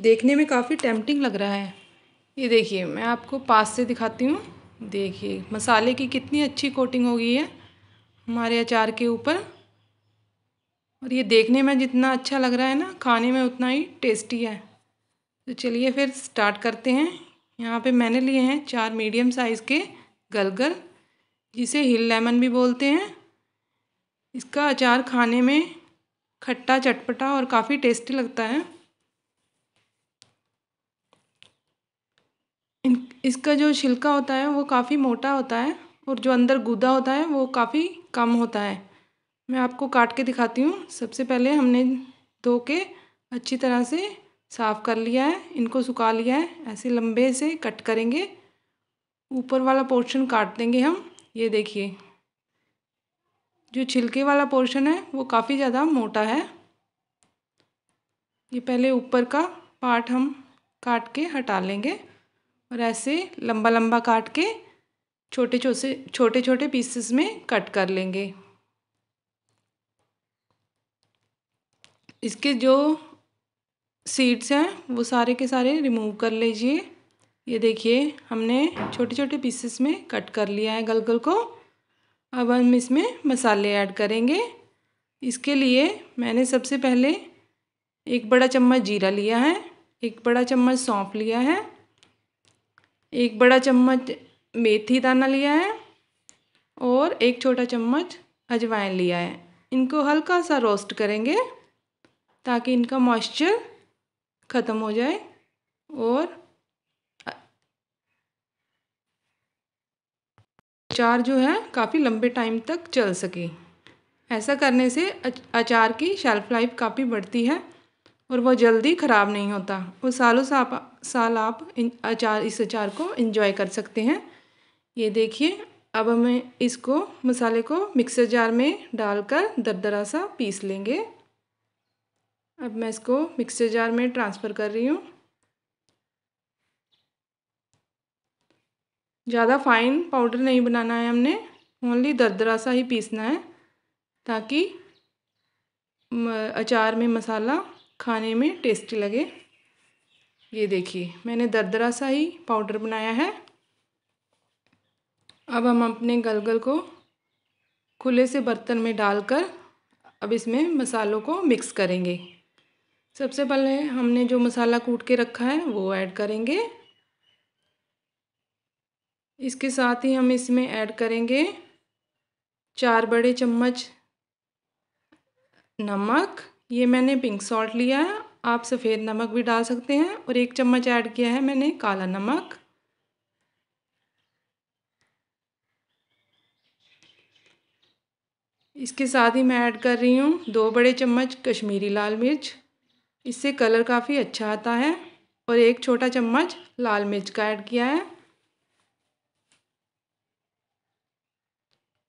देखने में काफ़ी टेम्पटिंग लग रहा है ये देखिए मैं आपको पास से दिखाती हूँ देखिए मसाले की कितनी अच्छी कोटिंग हो गई है हमारे अचार के ऊपर और ये देखने में जितना अच्छा लग रहा है ना खाने में उतना ही टेस्टी है तो चलिए फिर स्टार्ट करते हैं यहाँ पे मैंने लिए हैं चार मीडियम साइज़ के गलगल जिसे हिल लेमन भी बोलते हैं इसका अचार खाने में खट्टा चटपटा और काफ़ी टेस्टी लगता है इसका जो छिलका होता है वो काफ़ी मोटा होता है और जो अंदर गूदा होता है वो काफ़ी कम होता है मैं आपको काट के दिखाती हूँ सबसे पहले हमने धो के अच्छी तरह से साफ़ कर लिया है इनको सुखा लिया है ऐसे लंबे से कट करेंगे ऊपर वाला पोर्शन काट देंगे हम ये देखिए जो छिलके वाला पोर्शन है वो काफ़ी ज़्यादा मोटा है ये पहले ऊपर का पार्ट हम काट के हटा लेंगे और ऐसे लंबा लंबा काट के छोटे छोटे छोटे छोटे पीसेस में कट कर लेंगे इसके जो सीड्स हैं वो सारे के सारे रिमूव कर लीजिए ये देखिए हमने छोटे छोटे पीसेस में कट कर लिया है गलगल को अब हम इसमें मसाले ऐड करेंगे इसके लिए मैंने सबसे पहले एक बड़ा चम्मच जीरा लिया है एक बड़ा चम्मच सौंफ लिया है एक बड़ा चम्मच मेथी दाना लिया है और एक छोटा चम्मच अजवाइन लिया है इनको हल्का सा रोस्ट करेंगे ताकि इनका मॉइस्चर ख़त्म हो जाए और अचार जो है काफ़ी लंबे टाइम तक चल सके ऐसा करने से अचार की शेल्फ लाइफ काफ़ी बढ़ती है और वो जल्दी ख़राब नहीं होता और सालों साप साल आप इन अचार इस अचार को इंजॉय कर सकते हैं ये देखिए अब हमें इसको मसाले को मिक्सर जार में डालकर दरदरा सा पीस लेंगे अब मैं इसको मिक्सर जार में ट्रांसफ़र कर रही हूँ ज़्यादा फाइन पाउडर नहीं बनाना है हमने ओनली दरदरा सा ही पीसना है ताकि अचार में मसाला खाने में टेस्टी लगे ये देखिए मैंने दरदरा सा ही पाउडर बनाया है अब हम अपने गलगल को खुले से बर्तन में डालकर अब इसमें मसालों को मिक्स करेंगे सबसे पहले हमने जो मसाला कूट के रखा है वो ऐड करेंगे इसके साथ ही हम इसमें ऐड करेंगे चार बड़े चम्मच नमक ये मैंने पिंक सॉल्ट लिया है आप सफ़ेद नमक भी डाल सकते हैं और एक चम्मच ऐड किया है मैंने काला नमक इसके साथ ही मैं ऐड कर रही हूँ दो बड़े चम्मच कश्मीरी लाल मिर्च इससे कलर काफ़ी अच्छा आता है और एक छोटा चम्मच लाल मिर्च का ऐड किया है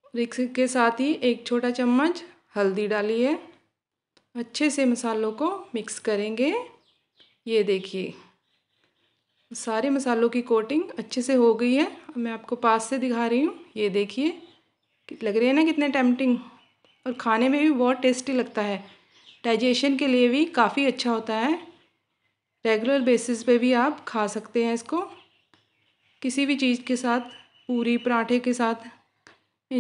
और इसके साथ ही एक छोटा चम्मच हल्दी डाली है अच्छे से मसालों को मिक्स करेंगे ये देखिए सारे मसालों की कोटिंग अच्छे से हो गई है अब मैं आपको पास से दिखा रही हूँ ये देखिए लग रहे हैं ना कितने टेम्पटिंग और खाने में भी बहुत टेस्टी लगता है डाइजेशन के लिए भी काफ़ी अच्छा होता है रेगुलर बेसिस पे भी आप खा सकते हैं इसको किसी भी चीज़ के साथ पूरी पराठे के साथ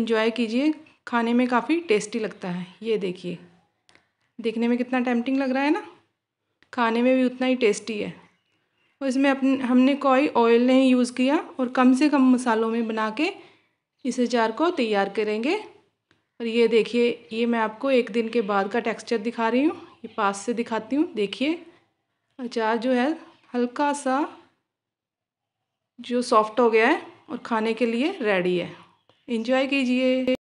इंजॉय कीजिए खाने में काफ़ी टेस्टी लगता है ये देखिए देखने में कितना टेम्पटिंग लग रहा है ना खाने में भी उतना ही टेस्टी है और इसमें अपने हमने कोई ऑयल नहीं यूज़ किया और कम से कम मसालों में बना के इस अचार को तैयार करेंगे और ये देखिए ये मैं आपको एक दिन के बाद का टेक्सचर दिखा रही हूँ ये पास से दिखाती हूँ देखिए अचार जो है हल्का सा जो सॉफ्ट हो गया है और खाने के लिए रेडी है इंजॉय कीजिए